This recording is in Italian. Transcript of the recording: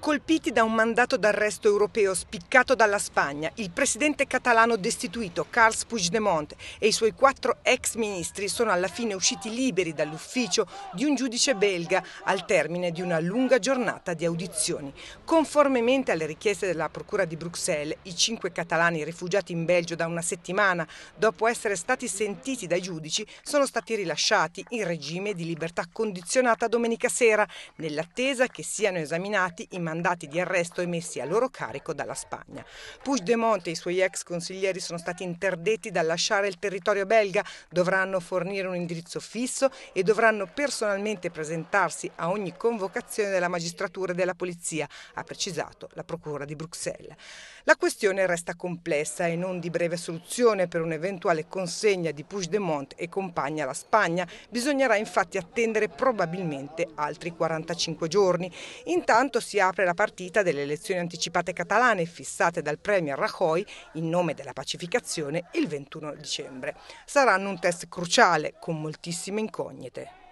Colpiti da un mandato d'arresto europeo spiccato dalla Spagna, il presidente catalano destituito Carles Puigdemont e i suoi quattro ex ministri sono alla fine usciti liberi dall'ufficio di un giudice belga al termine di una lunga giornata di audizioni. Conformemente alle richieste della Procura di Bruxelles, i cinque catalani rifugiati in Belgio da una settimana dopo essere stati sentiti dai giudici sono stati rilasciati in regime di libertà condizionata domenica sera, nell'attesa che siano esaminati i mandati di arresto emessi a loro carico dalla Spagna. Puigdemont e i suoi ex consiglieri sono stati interdetti dal lasciare il territorio belga, dovranno fornire un indirizzo fisso e dovranno personalmente presentarsi a ogni convocazione della magistratura e della polizia, ha precisato la Procura di Bruxelles. La questione resta complessa e non di breve soluzione per un'eventuale consegna di Puigdemont e compagna alla Spagna. Bisognerà infatti attendere probabilmente altri 45 giorni. Intanto si apre apre la partita delle elezioni anticipate catalane fissate dal Premier Rajoy in nome della pacificazione il 21 dicembre. Saranno un test cruciale con moltissime incognite.